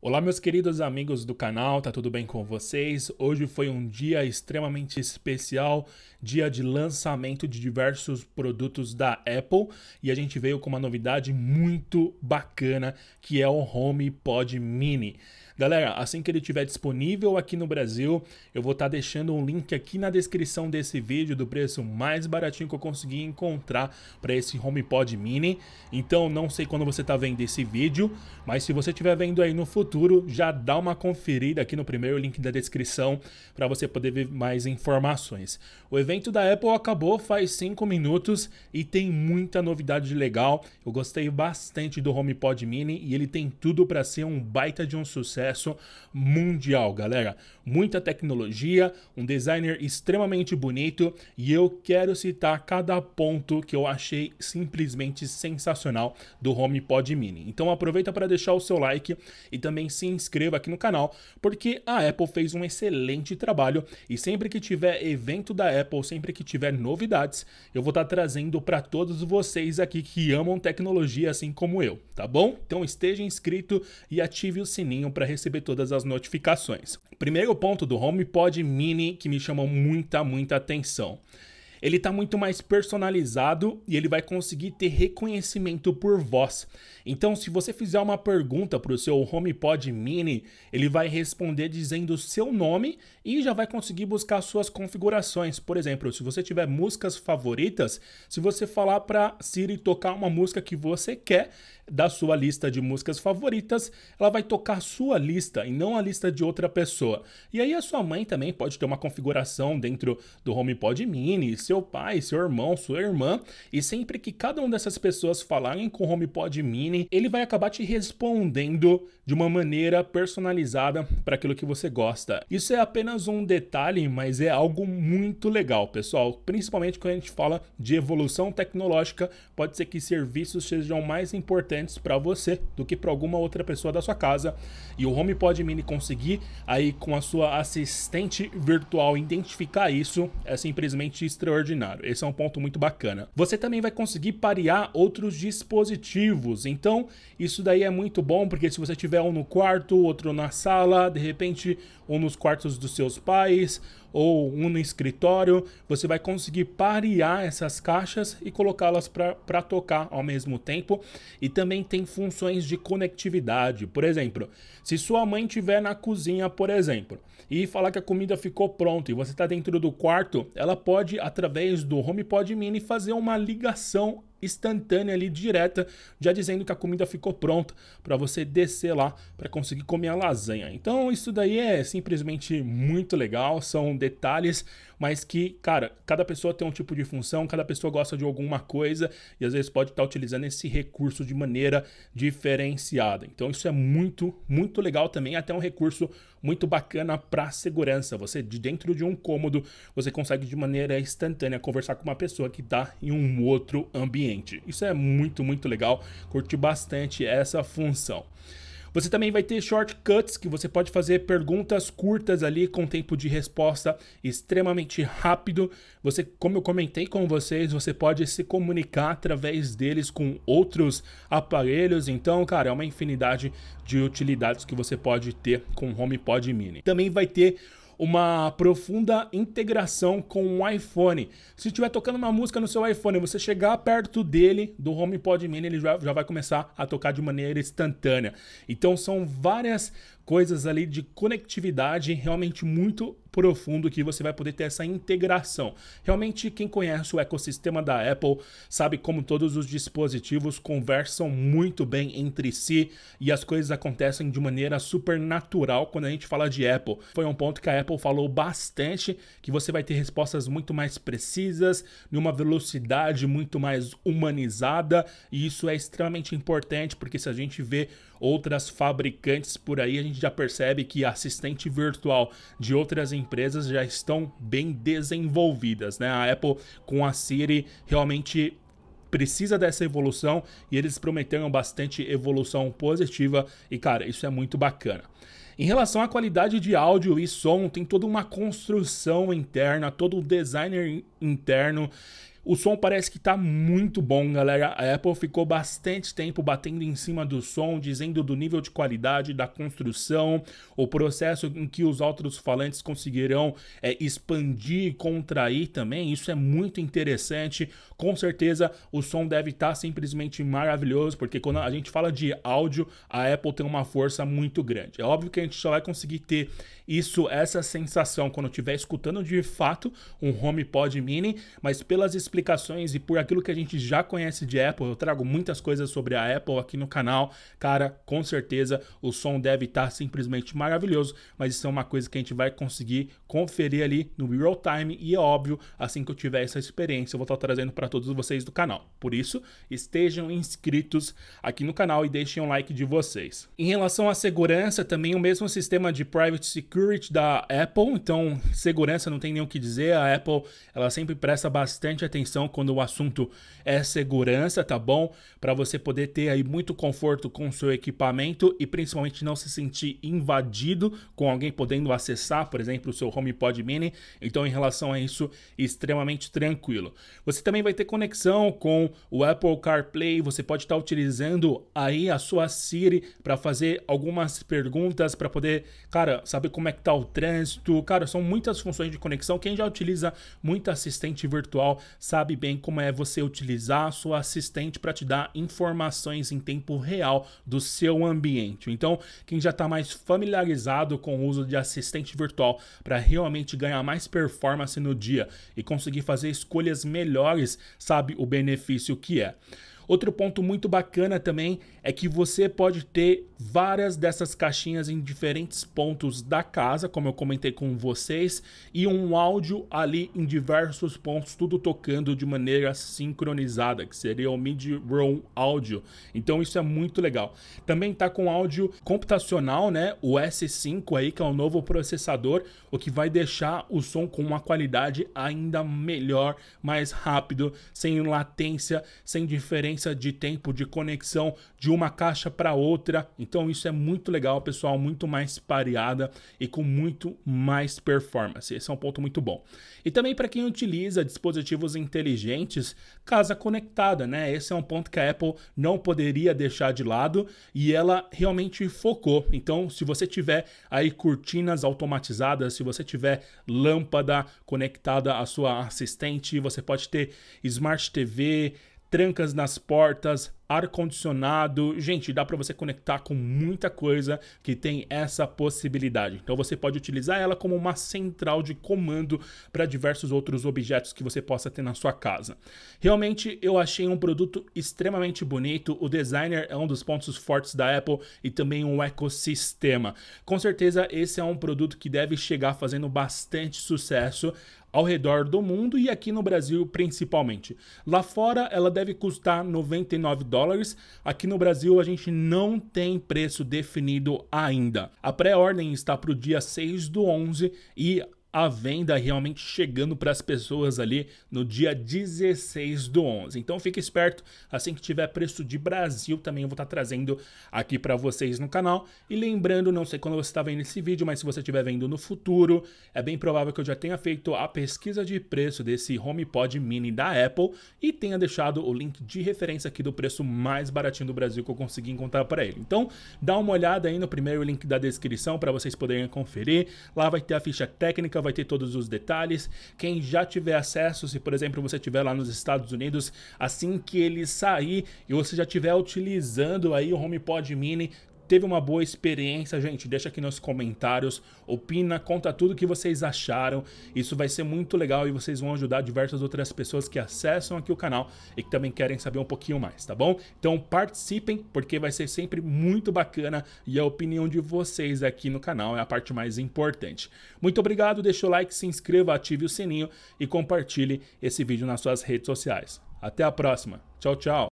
Olá, meus queridos amigos do canal, tá tudo bem com vocês? Hoje foi um dia extremamente especial, dia de lançamento de diversos produtos da Apple e a gente veio com uma novidade muito bacana que é o HomePod Mini. Galera, assim que ele estiver disponível aqui no Brasil, eu vou estar tá deixando um link aqui na descrição desse vídeo do preço mais baratinho que eu consegui encontrar para esse HomePod Mini. Então, não sei quando você está vendo esse vídeo, mas se você estiver vendo aí no futuro, já dá uma conferida aqui no primeiro link da descrição para você poder ver mais informações. O evento da Apple acabou faz 5 minutos e tem muita novidade legal. Eu gostei bastante do HomePod Mini e ele tem tudo para ser um baita de um sucesso sucesso mundial, galera muita tecnologia, um designer extremamente bonito e eu quero citar cada ponto que eu achei simplesmente sensacional do HomePod Mini. Então aproveita para deixar o seu like e também se inscreva aqui no canal, porque a Apple fez um excelente trabalho e sempre que tiver evento da Apple, sempre que tiver novidades, eu vou estar tá trazendo para todos vocês aqui que amam tecnologia assim como eu, tá bom? Então esteja inscrito e ative o sininho para receber todas as notificações. Primeiro ponto do HomePod Mini que me chamou muita, muita atenção ele está muito mais personalizado e ele vai conseguir ter reconhecimento por voz. Então, se você fizer uma pergunta para o seu HomePod Mini, ele vai responder dizendo o seu nome e já vai conseguir buscar suas configurações. Por exemplo, se você tiver músicas favoritas, se você falar para Siri tocar uma música que você quer da sua lista de músicas favoritas, ela vai tocar sua lista e não a lista de outra pessoa. E aí a sua mãe também pode ter uma configuração dentro do HomePod Mini, seu pai, seu irmão, sua irmã, e sempre que cada uma dessas pessoas falarem com o HomePod Mini, ele vai acabar te respondendo de uma maneira personalizada para aquilo que você gosta. Isso é apenas um detalhe, mas é algo muito legal, pessoal, principalmente quando a gente fala de evolução tecnológica, pode ser que serviços sejam mais importantes para você do que para alguma outra pessoa da sua casa. E o HomePod Mini conseguir aí com a sua assistente virtual identificar isso é simplesmente extraordinário extraordinário. Esse é um ponto muito bacana. Você também vai conseguir parear outros dispositivos. Então, isso daí é muito bom, porque se você tiver um no quarto, outro na sala, de repente um nos quartos dos seus pais, ou um no escritório, você vai conseguir parear essas caixas e colocá-las para tocar ao mesmo tempo. E também tem funções de conectividade. Por exemplo, se sua mãe estiver na cozinha, por exemplo, e falar que a comida ficou pronta e você está dentro do quarto, ela pode, através do HomePod Mini, fazer uma ligação instantânea ali direta, já dizendo que a comida ficou pronta para você descer lá para conseguir comer a lasanha. Então isso daí é simplesmente muito legal, são detalhes, mas que, cara, cada pessoa tem um tipo de função, cada pessoa gosta de alguma coisa e às vezes pode estar tá utilizando esse recurso de maneira diferenciada. Então isso é muito, muito legal também, até um recurso muito bacana para segurança. Você de dentro de um cômodo, você consegue de maneira instantânea conversar com uma pessoa que está em um outro ambiente cliente. Isso é muito, muito legal. Curti bastante essa função. Você também vai ter shortcuts que você pode fazer perguntas curtas ali com tempo de resposta extremamente rápido. Você, como eu comentei com vocês, você pode se comunicar através deles com outros aparelhos. Então, cara, é uma infinidade de utilidades que você pode ter com o HomePod Mini. Também vai ter uma profunda integração com o iPhone. Se estiver tocando uma música no seu iPhone, você chegar perto dele, do HomePod Mini, ele já, já vai começar a tocar de maneira instantânea. Então são várias coisas ali de conectividade realmente muito profundo que você vai poder ter essa integração. Realmente, quem conhece o ecossistema da Apple sabe como todos os dispositivos conversam muito bem entre si e as coisas acontecem de maneira super natural quando a gente fala de Apple. Foi um ponto que a Apple falou bastante que você vai ter respostas muito mais precisas, numa velocidade muito mais humanizada, e isso é extremamente importante porque se a gente vê outras fabricantes por aí, a gente já percebe que assistente virtual de outras empresas já estão bem desenvolvidas, né? A Apple com a Siri realmente precisa dessa evolução e eles prometeram bastante evolução positiva e cara, isso é muito bacana. Em relação à qualidade de áudio e som, tem toda uma construção interna, todo o designer interno o som parece que tá muito bom, galera. A Apple ficou bastante tempo batendo em cima do som, dizendo do nível de qualidade, da construção, o processo em que os outros falantes conseguirão é, expandir e contrair também. Isso é muito interessante. Com certeza o som deve estar tá simplesmente maravilhoso, porque quando a gente fala de áudio, a Apple tem uma força muito grande. É óbvio que a gente só vai conseguir ter isso, essa sensação quando eu estiver escutando de fato um HomePod Mini, mas pelas explicações e por aquilo que a gente já conhece de Apple, eu trago muitas coisas sobre a Apple aqui no canal. Cara, com certeza o som deve estar tá simplesmente maravilhoso, mas isso é uma coisa que a gente vai conseguir conferir ali no real time e é óbvio, assim que eu tiver essa experiência, eu vou estar trazendo para todos vocês do canal. Por isso, estejam inscritos aqui no canal e deixem um like de vocês. Em relação à segurança, também o mesmo sistema de private security Spirit da Apple, então segurança não tem nem o que dizer. A Apple, ela sempre presta bastante atenção quando o assunto é segurança, tá bom? Para você poder ter aí muito conforto com o seu equipamento e principalmente não se sentir invadido com alguém podendo acessar, por exemplo, o seu HomePod Mini. Então, em relação a isso, extremamente tranquilo. Você também vai ter conexão com o Apple CarPlay, você pode estar tá utilizando aí a sua Siri para fazer algumas perguntas para poder, cara, saber como é como é que tá o trânsito. Cara, são muitas funções de conexão. Quem já utiliza muito assistente virtual sabe bem como é você utilizar a sua assistente para te dar informações em tempo real do seu ambiente. Então, quem já está mais familiarizado com o uso de assistente virtual para realmente ganhar mais performance no dia e conseguir fazer escolhas melhores, sabe o benefício que é. Outro ponto muito bacana também é que você pode ter várias dessas caixinhas em diferentes pontos da casa, como eu comentei com vocês, e um áudio ali em diversos pontos, tudo tocando de maneira sincronizada, que seria o mid roll áudio. Então isso é muito legal. Também tá com áudio computacional, né? O S5 aí, que é o novo processador, o que vai deixar o som com uma qualidade ainda melhor, mais rápido, sem latência, sem diferença diferença de tempo de conexão de uma caixa para outra. Então isso é muito legal, pessoal, muito mais pareada e com muito mais performance. Esse é um ponto muito bom. E também para quem utiliza dispositivos inteligentes, casa conectada, né? Esse é um ponto que a Apple não poderia deixar de lado e ela realmente focou. Então, se você tiver aí cortinas automatizadas, se você tiver lâmpada conectada à sua assistente, você pode ter Smart TV, trancas nas portas, ar-condicionado. Gente, dá para você conectar com muita coisa que tem essa possibilidade. Então você pode utilizar ela como uma central de comando para diversos outros objetos que você possa ter na sua casa. Realmente eu achei um produto extremamente bonito. O designer é um dos pontos fortes da Apple e também um ecossistema. Com certeza esse é um produto que deve chegar fazendo bastante sucesso ao redor do mundo e aqui no Brasil principalmente. Lá fora ela deve custar 99 dólares dólares. Aqui no Brasil a gente não tem preço definido ainda. A pré-ordem está para o dia 6 do 11 e a venda realmente chegando para as pessoas ali no dia 16 do 11. Então fique esperto, assim que tiver preço de Brasil também eu vou estar tá trazendo aqui para vocês no canal. E lembrando, não sei quando você está vendo esse vídeo, mas se você estiver vendo no futuro, é bem provável que eu já tenha feito a pesquisa de preço desse HomePod Mini da Apple e tenha deixado o link de referência aqui do preço mais baratinho do Brasil que eu consegui encontrar para ele. Então dá uma olhada aí no primeiro link da descrição para vocês poderem conferir. Lá vai ter a ficha técnica vai ter todos os detalhes. Quem já tiver acesso, se por exemplo você estiver lá nos Estados Unidos, assim que ele sair e você já estiver utilizando aí o HomePod Mini, teve uma boa experiência, gente, deixa aqui nos comentários, opina, conta tudo que vocês acharam. Isso vai ser muito legal e vocês vão ajudar diversas outras pessoas que acessam aqui o canal e que também querem saber um pouquinho mais, tá bom? Então participem, porque vai ser sempre muito bacana e a opinião de vocês aqui no canal é a parte mais importante. Muito obrigado, deixa o like, se inscreva, ative o sininho e compartilhe esse vídeo nas suas redes sociais. Até a próxima. Tchau, tchau.